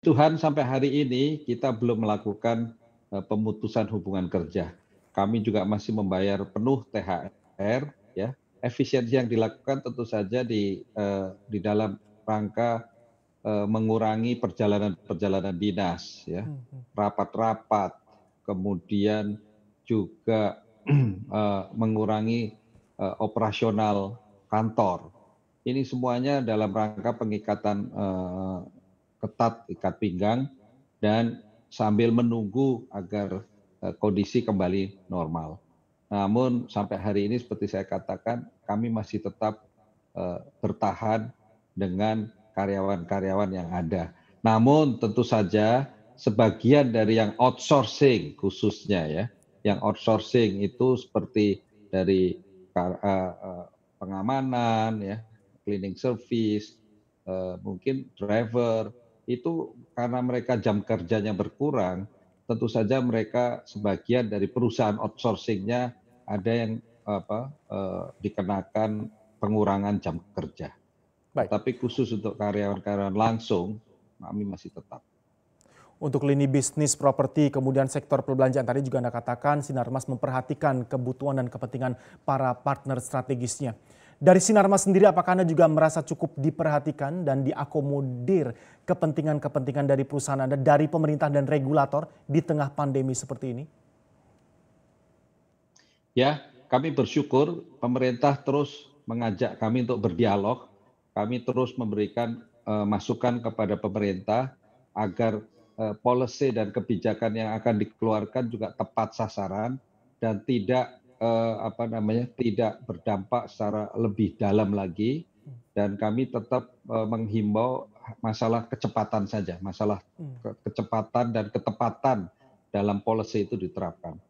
Tuhan sampai hari ini kita belum melakukan eh, pemutusan hubungan kerja. Kami juga masih membayar penuh THR ya. Efisiensi yang dilakukan tentu saja di eh, di dalam rangka eh, mengurangi perjalanan-perjalanan dinas ya. Hmm, hmm. Rapat-rapat, kemudian juga eh, mengurangi eh, operasional kantor. Ini semuanya dalam rangka pengikatan eh, ketat ikat pinggang dan sambil menunggu agar eh, kondisi kembali normal. Namun sampai hari ini seperti saya katakan kami masih tetap eh, bertahan dengan karyawan-karyawan yang ada. Namun tentu saja sebagian dari yang outsourcing khususnya ya, yang outsourcing itu seperti dari eh, pengamanan ya, cleaning service, mungkin driver itu karena mereka jam kerjanya berkurang, tentu saja mereka sebagian dari perusahaan outsourcingnya ada yang apa eh, dikenakan pengurangan jam kerja. Baik. Tapi khusus untuk karyawan-karyawan langsung kami masih tetap. Untuk lini bisnis properti, kemudian sektor perbelanjaan tadi juga Anda katakan, Sinarmas memperhatikan kebutuhan dan kepentingan para partner strategisnya. Dari Sinarma sendiri apakah Anda juga merasa cukup diperhatikan dan diakomodir kepentingan-kepentingan dari perusahaan Anda, dari pemerintah dan regulator di tengah pandemi seperti ini? Ya, kami bersyukur pemerintah terus mengajak kami untuk berdialog, kami terus memberikan uh, masukan kepada pemerintah agar uh, policy dan kebijakan yang akan dikeluarkan juga tepat sasaran dan tidak eh, apa namanya tidak berdampak secara lebih dalam lagi dan kami tetap eh, menghimbau masalah kecepatan saja masalah hmm. kecepatan dan ketepatan dalam policy itu diterapkan